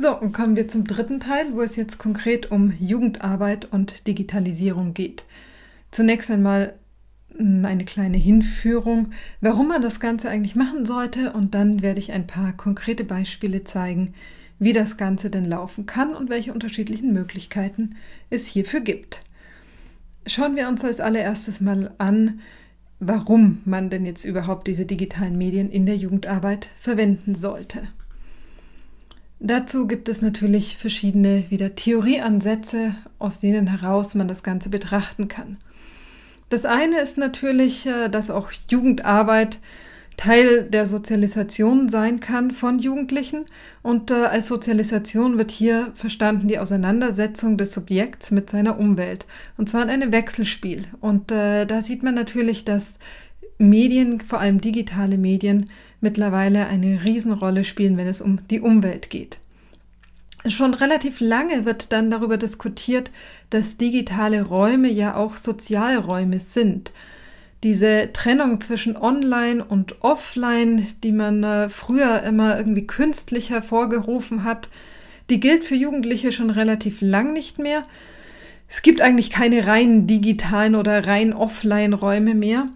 So, und kommen wir zum dritten Teil, wo es jetzt konkret um Jugendarbeit und Digitalisierung geht. Zunächst einmal hm, eine kleine Hinführung, warum man das Ganze eigentlich machen sollte und dann werde ich ein paar konkrete Beispiele zeigen, wie das Ganze denn laufen kann und welche unterschiedlichen Möglichkeiten es hierfür gibt. Schauen wir uns als allererstes mal an, warum man denn jetzt überhaupt diese digitalen Medien in der Jugendarbeit verwenden sollte. Dazu gibt es natürlich verschiedene wieder Theorieansätze, aus denen heraus man das Ganze betrachten kann. Das eine ist natürlich, äh, dass auch Jugendarbeit Teil der Sozialisation sein kann von Jugendlichen. Und äh, als Sozialisation wird hier verstanden die Auseinandersetzung des Subjekts mit seiner Umwelt. Und zwar in einem Wechselspiel. Und äh, da sieht man natürlich, dass Medien, vor allem digitale Medien, mittlerweile eine Riesenrolle spielen, wenn es um die Umwelt geht. Schon relativ lange wird dann darüber diskutiert, dass digitale Räume ja auch Sozialräume sind. Diese Trennung zwischen Online und Offline, die man äh, früher immer irgendwie künstlich hervorgerufen hat, die gilt für Jugendliche schon relativ lang nicht mehr. Es gibt eigentlich keine rein digitalen oder rein offline Räume mehr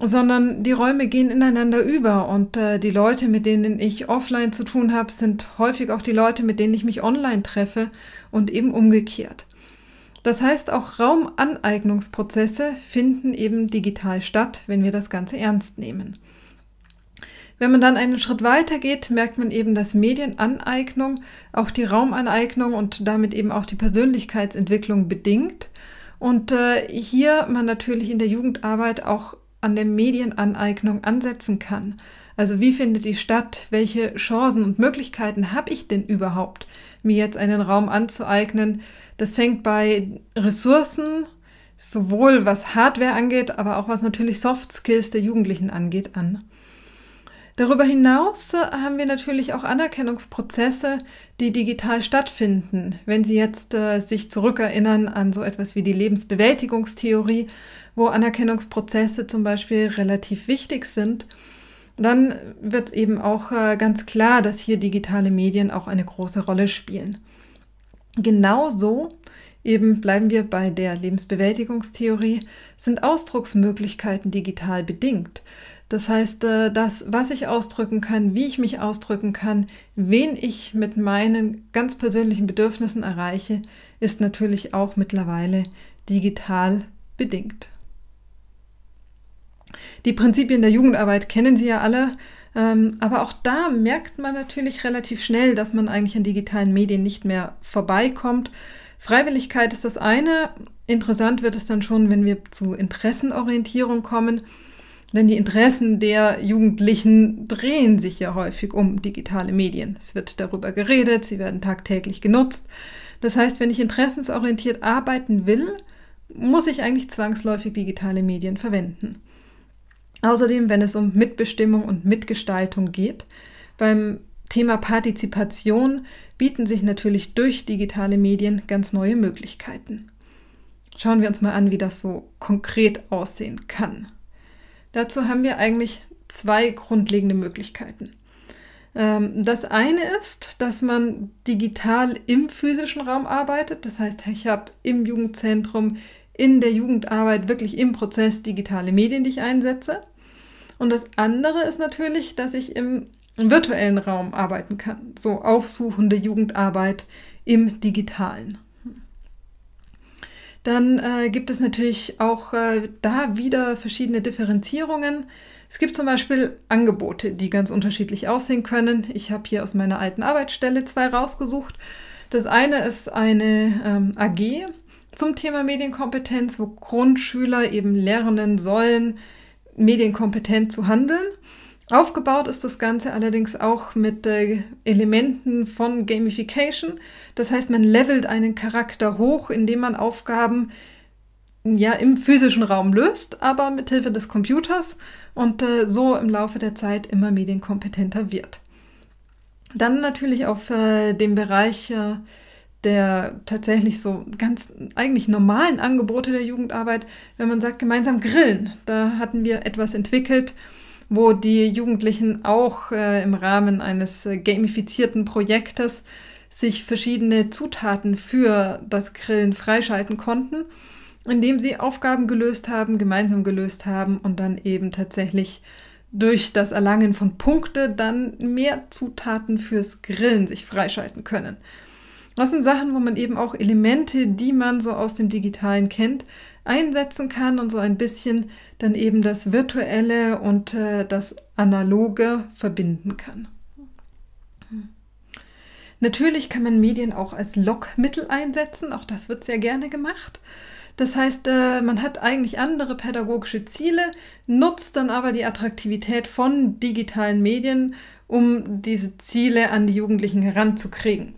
sondern die Räume gehen ineinander über und äh, die Leute, mit denen ich offline zu tun habe, sind häufig auch die Leute, mit denen ich mich online treffe und eben umgekehrt. Das heißt, auch Raumaneignungsprozesse finden eben digital statt, wenn wir das Ganze ernst nehmen. Wenn man dann einen Schritt weiter geht, merkt man eben, dass Medienaneignung auch die Raumaneignung und damit eben auch die Persönlichkeitsentwicklung bedingt. Und äh, hier man natürlich in der Jugendarbeit auch an der Medienaneignung ansetzen kann. Also wie findet die statt? Welche Chancen und Möglichkeiten habe ich denn überhaupt, mir jetzt einen Raum anzueignen? Das fängt bei Ressourcen, sowohl was Hardware angeht, aber auch was natürlich Soft Skills der Jugendlichen angeht, an. Darüber hinaus äh, haben wir natürlich auch Anerkennungsprozesse, die digital stattfinden. Wenn Sie jetzt äh, sich zurückerinnern an so etwas wie die Lebensbewältigungstheorie, wo Anerkennungsprozesse zum Beispiel relativ wichtig sind, dann wird eben auch äh, ganz klar, dass hier digitale Medien auch eine große Rolle spielen. Genauso Eben bleiben wir bei der Lebensbewältigungstheorie, sind Ausdrucksmöglichkeiten digital bedingt. Das heißt, äh, das, was ich ausdrücken kann, wie ich mich ausdrücken kann, wen ich mit meinen ganz persönlichen Bedürfnissen erreiche, ist natürlich auch mittlerweile digital bedingt. Die Prinzipien der Jugendarbeit kennen Sie ja alle, ähm, aber auch da merkt man natürlich relativ schnell, dass man eigentlich an digitalen Medien nicht mehr vorbeikommt. Freiwilligkeit ist das eine. Interessant wird es dann schon, wenn wir zu Interessenorientierung kommen. Denn die Interessen der Jugendlichen drehen sich ja häufig um digitale Medien. Es wird darüber geredet, sie werden tagtäglich genutzt. Das heißt, wenn ich interessensorientiert arbeiten will, muss ich eigentlich zwangsläufig digitale Medien verwenden. Außerdem, wenn es um Mitbestimmung und Mitgestaltung geht, beim Thema Partizipation bieten sich natürlich durch digitale Medien ganz neue Möglichkeiten. Schauen wir uns mal an, wie das so konkret aussehen kann. Dazu haben wir eigentlich zwei grundlegende Möglichkeiten. Ähm, das eine ist, dass man digital im physischen Raum arbeitet. Das heißt, ich habe im Jugendzentrum, in der Jugendarbeit wirklich im Prozess digitale Medien, die ich einsetze. Und das andere ist natürlich, dass ich im virtuellen Raum arbeiten kann. So aufsuchende Jugendarbeit im digitalen. Dann äh, gibt es natürlich auch äh, da wieder verschiedene Differenzierungen. Es gibt zum Beispiel Angebote, die ganz unterschiedlich aussehen können. Ich habe hier aus meiner alten Arbeitsstelle zwei rausgesucht. Das eine ist eine ähm, AG zum Thema Medienkompetenz, wo Grundschüler eben lernen sollen, medienkompetent zu handeln. Aufgebaut ist das Ganze allerdings auch mit äh, Elementen von Gamification. Das heißt, man levelt einen Charakter hoch, indem man Aufgaben ja im physischen Raum löst, aber mit Hilfe des Computers und äh, so im Laufe der Zeit immer medienkompetenter wird. Dann natürlich auf äh, dem Bereich äh, der tatsächlich so ganz eigentlich normalen Angebote der Jugendarbeit, wenn man sagt, gemeinsam grillen. Da hatten wir etwas entwickelt, wo die Jugendlichen auch äh, im Rahmen eines äh, gamifizierten Projektes sich verschiedene Zutaten für das Grillen freischalten konnten, indem sie Aufgaben gelöst haben, gemeinsam gelöst haben und dann eben tatsächlich durch das Erlangen von Punkte dann mehr Zutaten fürs Grillen sich freischalten können. Das sind Sachen, wo man eben auch Elemente, die man so aus dem Digitalen kennt, einsetzen kann und so ein bisschen dann eben das Virtuelle und äh, das Analoge verbinden kann. Natürlich kann man Medien auch als Lockmittel einsetzen, auch das wird sehr gerne gemacht. Das heißt, äh, man hat eigentlich andere pädagogische Ziele, nutzt dann aber die Attraktivität von digitalen Medien, um diese Ziele an die Jugendlichen heranzukriegen.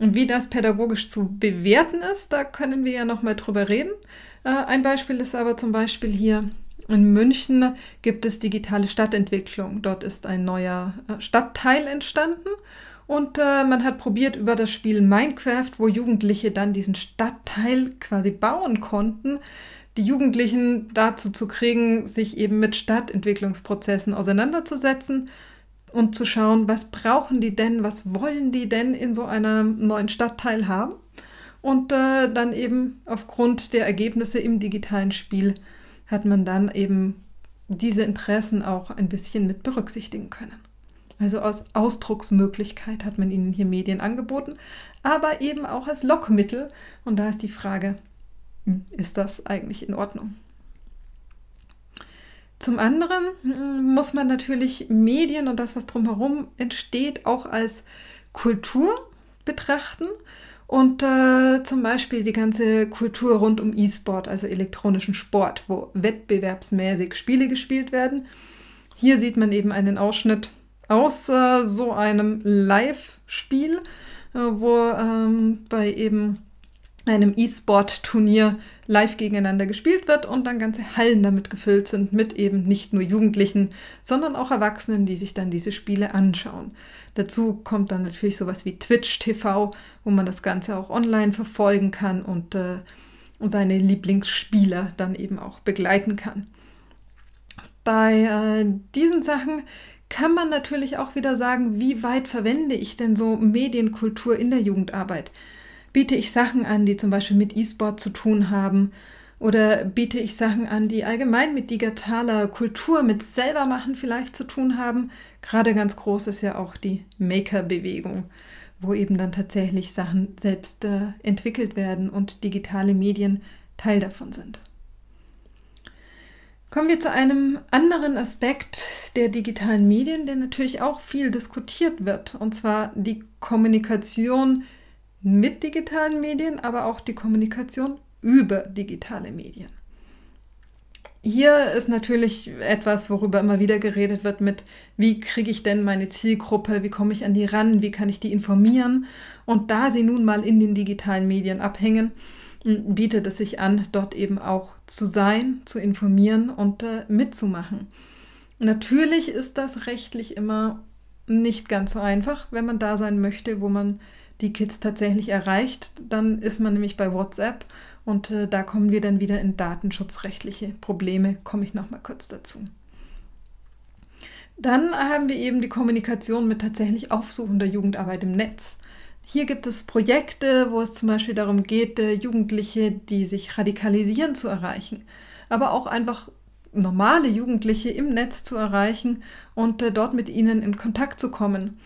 Und wie das pädagogisch zu bewerten ist, da können wir ja nochmal drüber reden. Äh, ein Beispiel ist aber zum Beispiel hier in München gibt es digitale Stadtentwicklung. Dort ist ein neuer äh, Stadtteil entstanden und äh, man hat probiert über das Spiel Minecraft, wo Jugendliche dann diesen Stadtteil quasi bauen konnten, die Jugendlichen dazu zu kriegen, sich eben mit Stadtentwicklungsprozessen auseinanderzusetzen und zu schauen, was brauchen die denn, was wollen die denn in so einem neuen Stadtteil haben. Und äh, dann eben aufgrund der Ergebnisse im digitalen Spiel hat man dann eben diese Interessen auch ein bisschen mit berücksichtigen können. Also aus Ausdrucksmöglichkeit hat man ihnen hier Medien angeboten, aber eben auch als Lockmittel. Und da ist die Frage, hm, ist das eigentlich in Ordnung? Zum anderen hm, muss man natürlich Medien und das, was drumherum entsteht, auch als Kultur betrachten. Und äh, zum Beispiel die ganze Kultur rund um E-Sport, also elektronischen Sport, wo wettbewerbsmäßig Spiele gespielt werden. Hier sieht man eben einen Ausschnitt aus äh, so einem Live-Spiel, äh, wo ähm, bei eben einem E-Sport-Turnier live gegeneinander gespielt wird und dann ganze Hallen damit gefüllt sind mit eben nicht nur Jugendlichen, sondern auch Erwachsenen, die sich dann diese Spiele anschauen. Dazu kommt dann natürlich sowas wie Twitch TV, wo man das Ganze auch online verfolgen kann und äh, seine Lieblingsspieler dann eben auch begleiten kann. Bei äh, diesen Sachen kann man natürlich auch wieder sagen, wie weit verwende ich denn so Medienkultur in der Jugendarbeit? Biete ich Sachen an, die zum Beispiel mit E-Sport zu tun haben? Oder biete ich Sachen an, die allgemein mit digitaler Kultur, mit Selbermachen vielleicht zu tun haben? Gerade ganz groß ist ja auch die Maker-Bewegung, wo eben dann tatsächlich Sachen selbst äh, entwickelt werden und digitale Medien Teil davon sind. Kommen wir zu einem anderen Aspekt der digitalen Medien, der natürlich auch viel diskutiert wird, und zwar die Kommunikation mit digitalen Medien, aber auch die Kommunikation über digitale Medien. Hier ist natürlich etwas, worüber immer wieder geredet wird mit, wie kriege ich denn meine Zielgruppe, wie komme ich an die ran, wie kann ich die informieren. Und da sie nun mal in den digitalen Medien abhängen, bietet es sich an, dort eben auch zu sein, zu informieren und äh, mitzumachen. Natürlich ist das rechtlich immer nicht ganz so einfach, wenn man da sein möchte, wo man die Kids tatsächlich erreicht. Dann ist man nämlich bei WhatsApp und äh, da kommen wir dann wieder in datenschutzrechtliche Probleme, komme ich nochmal kurz dazu. Dann haben wir eben die Kommunikation mit tatsächlich aufsuchender Jugendarbeit im Netz. Hier gibt es Projekte, wo es zum Beispiel darum geht, äh, Jugendliche, die sich radikalisieren, zu erreichen, aber auch einfach normale Jugendliche im Netz zu erreichen und äh, dort mit ihnen in Kontakt zu kommen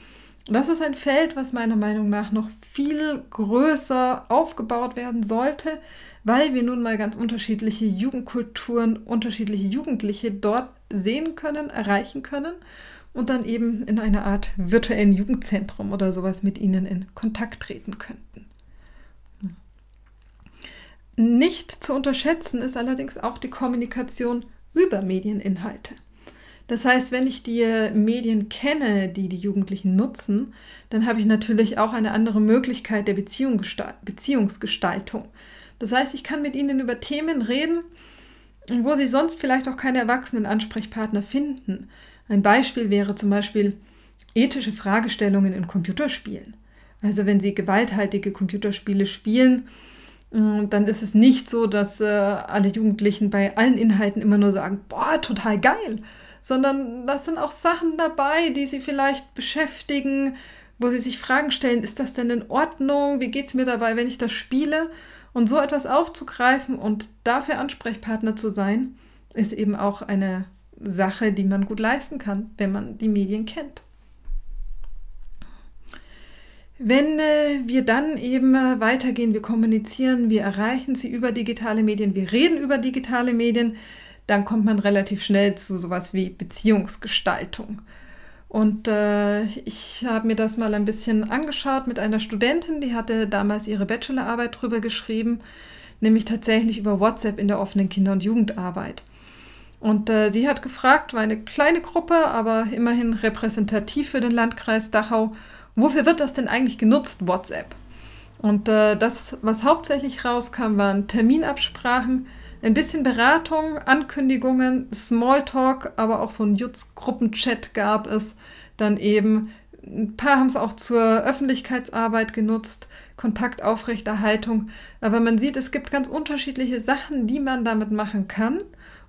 das ist ein Feld, was meiner Meinung nach noch viel größer aufgebaut werden sollte, weil wir nun mal ganz unterschiedliche Jugendkulturen, unterschiedliche Jugendliche dort sehen können, erreichen können und dann eben in einer Art virtuellen Jugendzentrum oder sowas mit ihnen in Kontakt treten könnten. Nicht zu unterschätzen ist allerdings auch die Kommunikation über Medieninhalte. Das heißt, wenn ich die äh, Medien kenne, die die Jugendlichen nutzen, dann habe ich natürlich auch eine andere Möglichkeit der Beziehungsgestaltung. Das heißt, ich kann mit ihnen über Themen reden, wo sie sonst vielleicht auch keine erwachsenen Ansprechpartner finden. Ein Beispiel wäre zum Beispiel ethische Fragestellungen in Computerspielen. Also wenn sie gewalthaltige Computerspiele spielen, mm, dann ist es nicht so, dass äh, alle Jugendlichen bei allen Inhalten immer nur sagen, boah, total geil, sondern da sind auch Sachen dabei, die sie vielleicht beschäftigen, wo sie sich Fragen stellen, ist das denn in Ordnung? Wie geht es mir dabei, wenn ich das spiele? Und so etwas aufzugreifen und dafür Ansprechpartner zu sein, ist eben auch eine Sache, die man gut leisten kann, wenn man die Medien kennt. Wenn äh, wir dann eben äh, weitergehen, wir kommunizieren, wir erreichen sie über digitale Medien, wir reden über digitale Medien, dann kommt man relativ schnell zu sowas wie Beziehungsgestaltung. Und äh, ich habe mir das mal ein bisschen angeschaut mit einer Studentin, die hatte damals ihre Bachelorarbeit drüber geschrieben, nämlich tatsächlich über WhatsApp in der offenen Kinder- und Jugendarbeit. Und äh, sie hat gefragt, war eine kleine Gruppe, aber immerhin repräsentativ für den Landkreis Dachau, wofür wird das denn eigentlich genutzt, WhatsApp? Und äh, das, was hauptsächlich rauskam, waren Terminabsprachen, ein bisschen Beratung, Ankündigungen, Smalltalk, aber auch so ein Jutz-Gruppenchat gab es dann eben. Ein paar haben es auch zur Öffentlichkeitsarbeit genutzt, Kontaktaufrechterhaltung. Aber man sieht, es gibt ganz unterschiedliche Sachen, die man damit machen kann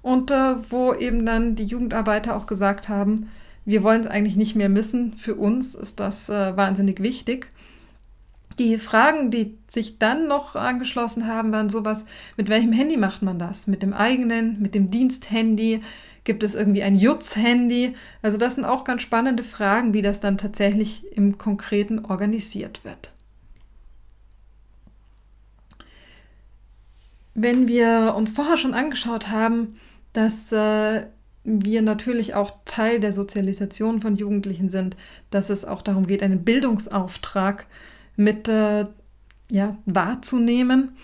und äh, wo eben dann die Jugendarbeiter auch gesagt haben, wir wollen es eigentlich nicht mehr missen. Für uns ist das äh, wahnsinnig wichtig. Die Fragen, die sich dann noch angeschlossen haben, waren sowas, mit welchem Handy macht man das? Mit dem eigenen, mit dem Diensthandy? Gibt es irgendwie ein Jutz-Handy? Also das sind auch ganz spannende Fragen, wie das dann tatsächlich im Konkreten organisiert wird. Wenn wir uns vorher schon angeschaut haben, dass äh, wir natürlich auch Teil der Sozialisation von Jugendlichen sind, dass es auch darum geht, einen Bildungsauftrag mit äh, ja, wahrzunehmen,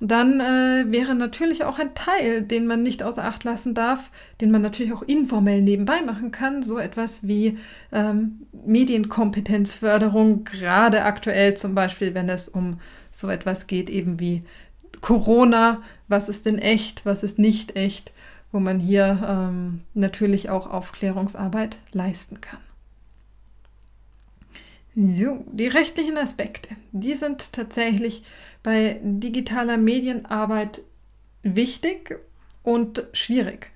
dann äh, wäre natürlich auch ein Teil, den man nicht außer Acht lassen darf, den man natürlich auch informell nebenbei machen kann, so etwas wie ähm, Medienkompetenzförderung, gerade aktuell zum Beispiel, wenn es um so etwas geht, eben wie Corona, was ist denn echt, was ist nicht echt, wo man hier ähm, natürlich auch Aufklärungsarbeit leisten kann. Die rechtlichen Aspekte, die sind tatsächlich bei digitaler Medienarbeit wichtig und schwierig.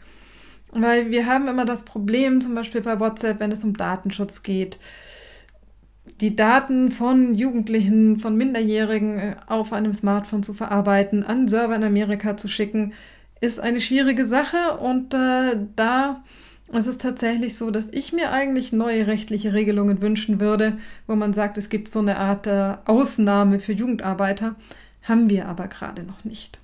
Weil wir haben immer das Problem, zum Beispiel bei WhatsApp, wenn es um Datenschutz geht, die Daten von Jugendlichen, von Minderjährigen äh, auf einem Smartphone zu verarbeiten, an Server in Amerika zu schicken, ist eine schwierige Sache und äh, da es ist tatsächlich so, dass ich mir eigentlich neue rechtliche Regelungen wünschen würde, wo man sagt, es gibt so eine Art äh, Ausnahme für Jugendarbeiter, haben wir aber gerade noch nicht.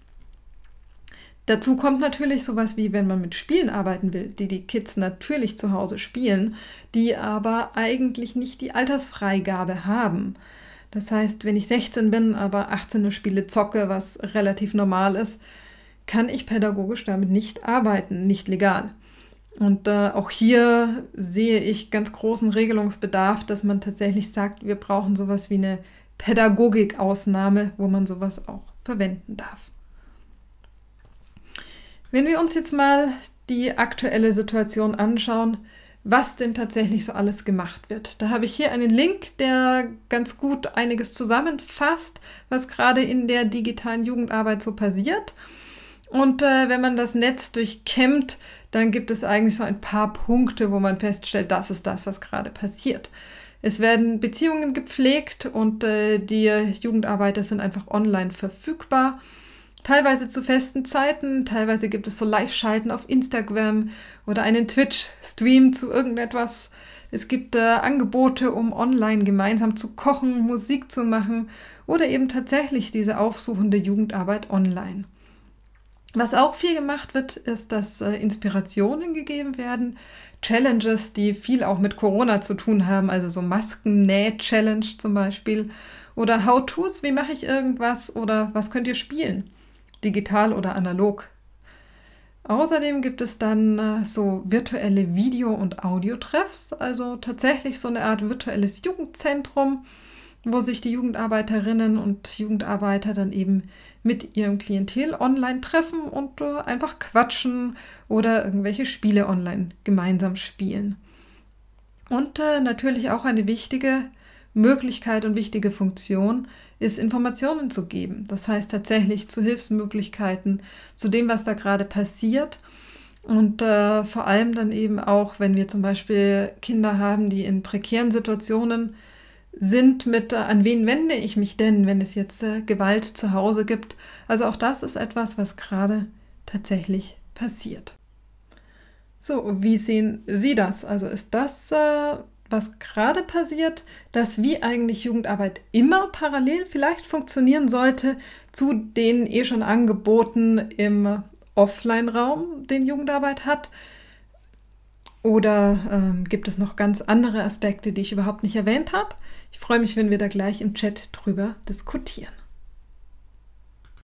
Dazu kommt natürlich sowas wie, wenn man mit Spielen arbeiten will, die die Kids natürlich zu Hause spielen, die aber eigentlich nicht die Altersfreigabe haben. Das heißt, wenn ich 16 bin, aber 18er Spiele zocke, was relativ normal ist, kann ich pädagogisch damit nicht arbeiten, nicht legal. Und äh, auch hier sehe ich ganz großen Regelungsbedarf, dass man tatsächlich sagt, wir brauchen sowas wie eine Pädagogikausnahme, wo man sowas auch verwenden darf. Wenn wir uns jetzt mal die aktuelle Situation anschauen, was denn tatsächlich so alles gemacht wird. Da habe ich hier einen Link, der ganz gut einiges zusammenfasst, was gerade in der digitalen Jugendarbeit so passiert. Und äh, wenn man das Netz durchkämmt, dann gibt es eigentlich so ein paar Punkte, wo man feststellt, das ist das, was gerade passiert. Es werden Beziehungen gepflegt und äh, die Jugendarbeiter sind einfach online verfügbar. Teilweise zu festen Zeiten, teilweise gibt es so Live-Schalten auf Instagram oder einen Twitch-Stream zu irgendetwas. Es gibt äh, Angebote, um online gemeinsam zu kochen, Musik zu machen oder eben tatsächlich diese aufsuchende Jugendarbeit online. Was auch viel gemacht wird, ist, dass äh, Inspirationen gegeben werden. Challenges, die viel auch mit Corona zu tun haben, also so Maskennäh-Challenge zum Beispiel. Oder How-Tos, wie mache ich irgendwas? Oder was könnt ihr spielen? Digital oder analog. Außerdem gibt es dann äh, so virtuelle Video- und Audio-Treffs, also tatsächlich so eine Art virtuelles Jugendzentrum, wo sich die Jugendarbeiterinnen und Jugendarbeiter dann eben mit ihrem Klientel online treffen und äh, einfach quatschen oder irgendwelche Spiele online gemeinsam spielen. Und äh, natürlich auch eine wichtige Möglichkeit und wichtige Funktion ist, Informationen zu geben. Das heißt tatsächlich zu Hilfsmöglichkeiten, zu dem, was da gerade passiert. Und äh, vor allem dann eben auch, wenn wir zum Beispiel Kinder haben, die in prekären Situationen sind mit, an wen wende ich mich denn, wenn es jetzt äh, Gewalt zu Hause gibt. Also auch das ist etwas, was gerade tatsächlich passiert. So, wie sehen Sie das? Also ist das, äh, was gerade passiert, dass wie eigentlich Jugendarbeit immer parallel vielleicht funktionieren sollte zu den eh schon angeboten im Offline-Raum, den Jugendarbeit hat? Oder ähm, gibt es noch ganz andere Aspekte, die ich überhaupt nicht erwähnt habe? Ich freue mich, wenn wir da gleich im Chat drüber diskutieren.